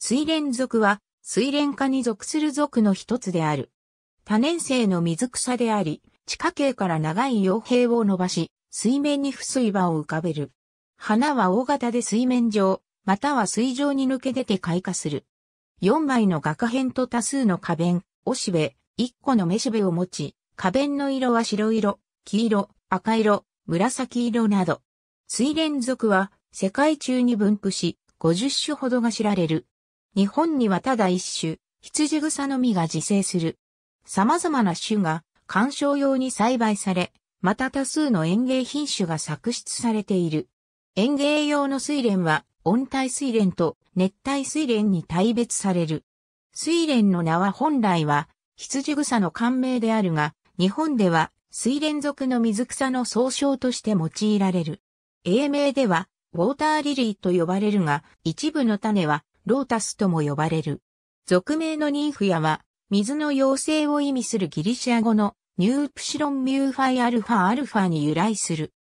水蓮属は、水蓮科に属する属の一つである。多年生の水草であり、地下茎から長い葉兵を伸ばし、水面に不水場を浮かべる。花は大型で水面上、または水上に抜け出て開花する。4枚の学片と多数の花弁、おしべ、1個のめしべを持ち、花弁の色は白色、黄色、赤色、紫色など。水蓮属は世界中に分布し、50種ほどが知られる。日本にはただ一種、羊草の実が自生する。様々な種が観賞用に栽培され、また多数の園芸品種が作出されている。園芸用の水蓮は温帯水蓮と熱帯水蓮に大別される。水蓮の名は本来は羊草の冠名であるが、日本では水蓮属の水草の総称として用いられる。英名ではウォーターリリーと呼ばれるが、一部の種はロータスとも呼ばれる。俗名のニンフヤは、水の妖精を意味するギリシア語のニュープシロンミューファイアルファアルファに由来する。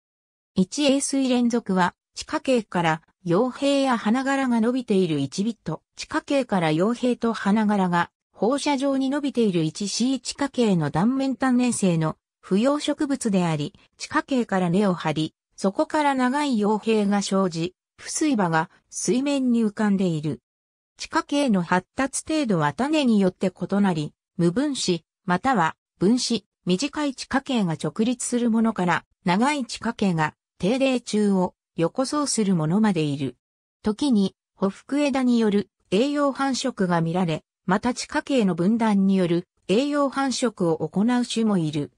1英水連続は、地下茎から傭兵や花柄が伸びている1ビット、地下茎から傭兵と花柄が放射状に伸びている 1C 地下茎の断面単年生の不要植物であり、地下茎から根を張り、そこから長い傭兵が生じ、不水場が水面に浮かんでいる。地下茎の発達程度は種によって異なり、無分子、または分子、短い地下茎が直立するものから、長い地下茎が定例中を横走するものまでいる。時に、補服枝による栄養繁殖が見られ、また地下茎の分断による栄養繁殖を行う種もいる。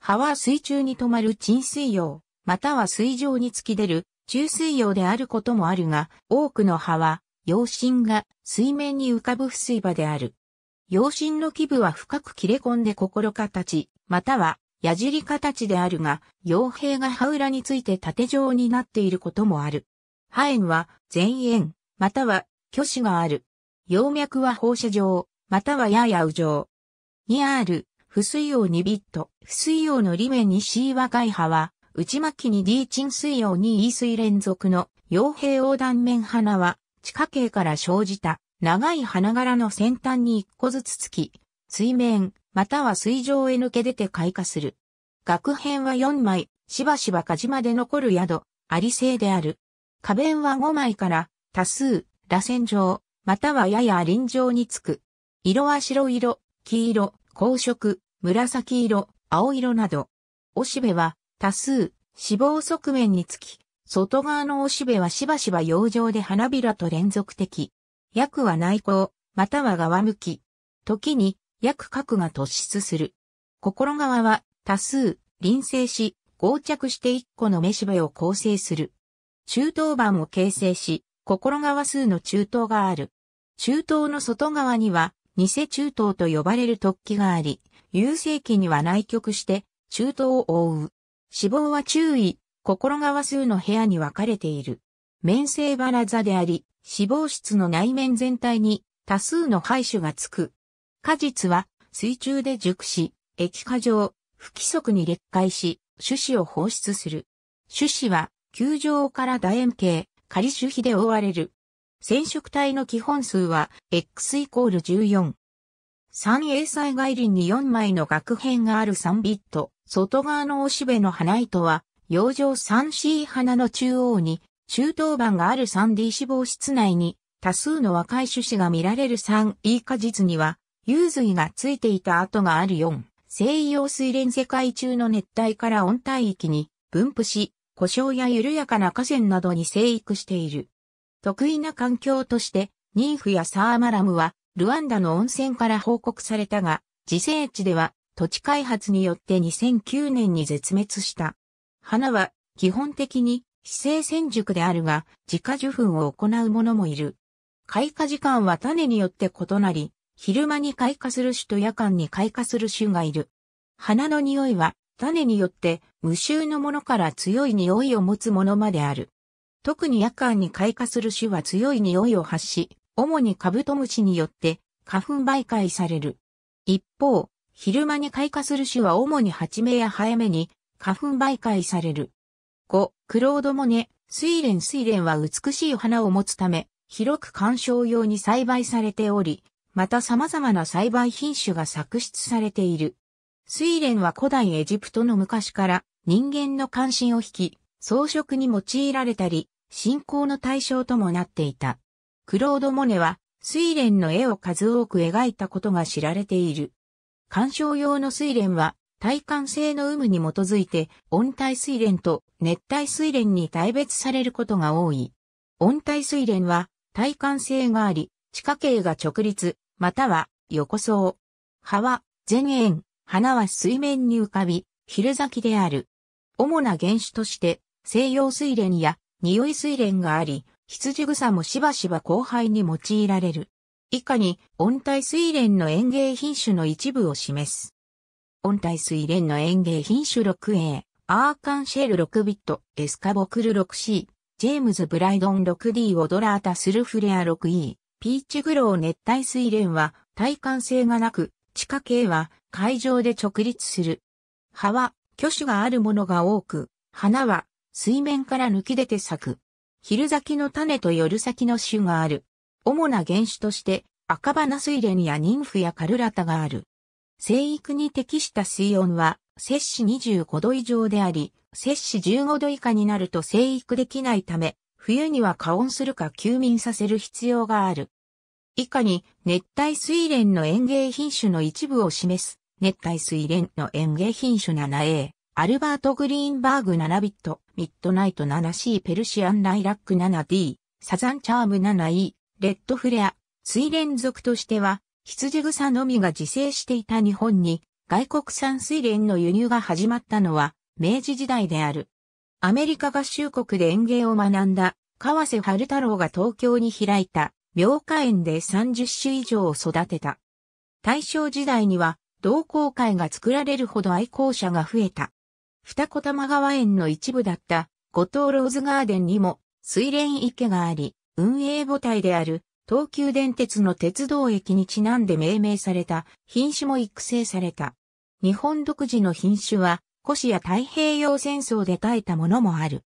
葉は水中に止まる沈水葉、または水上に突き出る中水葉であることもあるが、多くの葉は陽針が水面に浮かぶ不水場である。陽針の基部は深く切れ込んで心形、または矢尻形であるが、傭兵が歯裏について縦状になっていることもある。歯炎は前縁、または虚子がある。葉脈は放射状、またはややう状。にある、不水用2ビット。不水用の裏面に C 和外派は、内巻きに D 鎮水用に E 水連続の傭兵横断面花は、地下茎から生じた長い花柄の先端に一個ずつつき、水面、または水上へ抜け出て開花する。学編は4枚、しばしば火事まで残る宿、あり性である。花弁は5枚から多数、螺旋状、またはやや輪状につく。色は白色、黄色、紅色、紫色、青色など。おしべは多数、脂肪側面につき、外側のおしべはしばしば洋上で花びらと連続的。薬は内向、または側向き。時に、薬核が突出する。心側は、多数、臨生し、合着して一個の目しべを構成する。中等板を形成し、心側数の中等がある。中等の外側には、偽中等と呼ばれる突起があり、優勢期には内極して、中等を覆う。死亡は注意、心側数の部屋に分かれている。面性ラ座であり、死亡室の内面全体に多数の廃種がつく。果実は水中で熟し、液化状、不規則に裂化し、種子を放出する。種子は球状から楕円形、仮種比で覆われる。染色体の基本数は X イコール14。3A 災外林に4枚の額片がある3ビット、外側のおしべの花糸は洋上 3C 花の中央に、中等板がある 3D 脂肪室内に、多数の若い種子が見られる 3E 果実には、有髄がついていた跡がある4。西洋水連世界中の熱帯から温帯域に分布し、故障や緩やかな河川などに生育している。得意な環境として、ニーフやサーマラムは、ルワンダの温泉から報告されたが、自生地では土地開発によって2009年に絶滅した。花は基本的に非生鮮熟であるが、自家受粉を行う者もいる。開花時間は種によって異なり、昼間に開花する種と夜間に開花する種がいる。花の匂いは種によって無臭のものから強い匂いを持つものまである。特に夜間に開花する種は強い匂いを発し、主にカブトムシによって花粉媒介される。一方、昼間に開花する種は主に八名や早めに花粉媒介される。5、クロードモネ、スイレンスイレンは美しい花を持つため、広く観賞用に栽培されており、また様々な栽培品種が作出されている。スイレンは古代エジプトの昔から人間の関心を引き、装飾に用いられたり、信仰の対象ともなっていた。クロード・モネはスイレンの絵を数多く描いたことが知られている。観賞用のレ蓮は耐寒性の有無に基づいて温帯水蓮と熱帯水蓮に大別されることが多い。温帯水蓮は耐寒性があり、地下茎が直立、または横層。葉は前縁、花は水面に浮かび、昼咲きである。主な原種として西洋水蓮や匂い水蓮があり、羊草もしばしば後輩に用いられる。以下に温帯水蓮の園芸品種の一部を示す。温帯水蓮の園芸品種 6A、アーカンシェル6ト、エスカボクル 6C、ジェームズ・ブライドン 6D オドラータスルフレア 6E、ピーチグロー熱帯水蓮は耐寒性がなく、地下茎は海上で直立する。葉は挙手があるものが多く、花は水面から抜き出て咲く。昼咲きの種と夜咲きの種がある。主な原種として赤花水蓮やニンフやカルラタがある。生育に適した水温は、摂氏25度以上であり、摂氏15度以下になると生育できないため、冬には加温するか休眠させる必要がある。以下に、熱帯水蓮の園芸品種の一部を示す、熱帯水蓮の園芸品種 7A、アルバート・グリーンバーグ7ビット、ミッドナイト 7C、ペルシアン・ライラック 7D、サザン・チャーム 7E、レッド・フレア、水蓮属としては、羊草のみが自生していた日本に外国産水蓮の輸入が始まったのは明治時代である。アメリカ合衆国で園芸を学んだ川瀬春太郎が東京に開いた苗花園で30種以上を育てた。大正時代には同好会が作られるほど愛好者が増えた。二子玉川園の一部だった五島ローズガーデンにも水蓮池があり、運営母体である東急電鉄の鉄道駅にちなんで命名された品種も育成された。日本独自の品種は、古紙や太平洋戦争で耐えたものもある。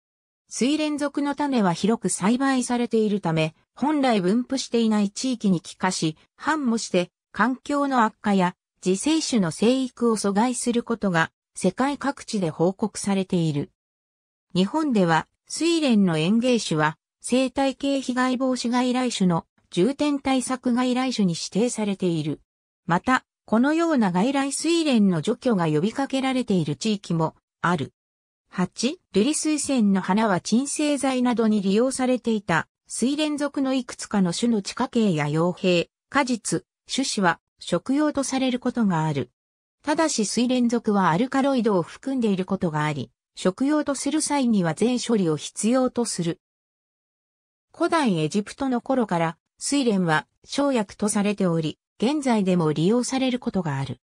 水連続の種は広く栽培されているため、本来分布していない地域に帰化し、繁茂して、環境の悪化や自生種の生育を阻害することが世界各地で報告されている。日本では、水蓮の園芸種は生態系被害防止外来種の重点対策外来種に指定されている。また、このような外来水蓮の除去が呼びかけられている地域もある。8、ルリ水仙の花は鎮静剤などに利用されていた水蓮属のいくつかの種の地下茎や傭兵、果実、種子は食用とされることがある。ただし水蓮属はアルカロイドを含んでいることがあり、食用とする際には全処理を必要とする。古代エジプトの頃から睡蓮は生薬とされており、現在でも利用されることがある。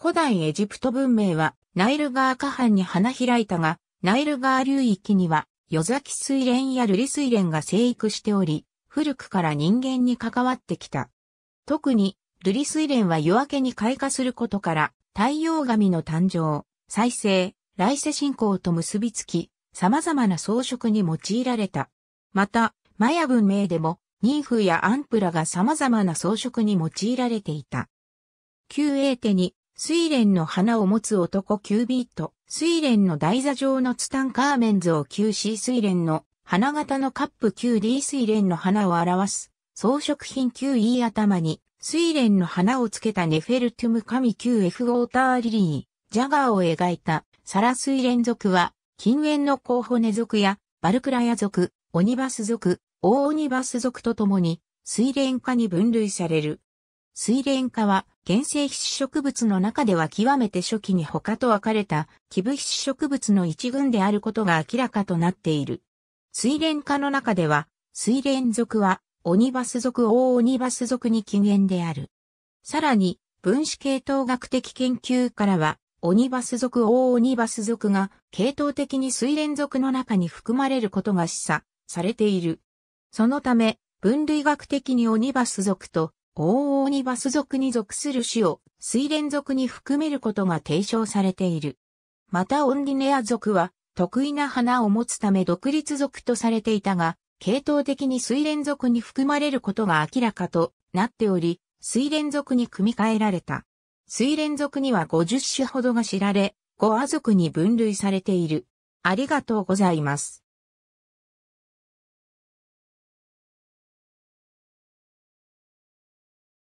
古代エジプト文明はナイル川下半に花開いたが、ナイル川流域には、夜崎睡蓮やルリ睡蓮が生育しており、古くから人間に関わってきた。特に、ルリ睡蓮は夜明けに開花することから、太陽神の誕生、再生、来世信仰と結びつき、様々な装飾に用いられた。また、マヤ文明でも、ニーフやアンプラが様々な装飾に用いられていた。旧英手に、睡蓮の花を持つ男キュービート、睡蓮の台座状のツタンカーメンズを QC 睡蓮の花型のカップ QD 睡蓮の花を表す、装飾品 QE 頭に、睡蓮の花をつけたネフェルトゥム神 QF ウォーターリリー、ジャガーを描いたサラ睡蓮族は、近縁の候補根族や、バルクラヤ族、オニバス族、オオニバス属とともに、水蓮科に分類される。水蓮科は、原生必死植物の中では極めて初期に他と分かれた、基部必植物の一群であることが明らかとなっている。水蓮科の中では、水蓮属は、オニバス属オオニバス属に起源である。さらに、分子系統学的研究からは、オニバス属オオニバス属が系統的に水連属の中に含まれることが示唆されている。そのため、分類学的にオニバス属と、オオオニバス属に属する種を、水連属に含めることが提唱されている。またオンリネア属は、得意な花を持つため独立属とされていたが、系統的に水連属に含まれることが明らかとなっており、水連属に組み替えられた。水連属には50種ほどが知られ、5ア属に分類されている。ありがとうございます。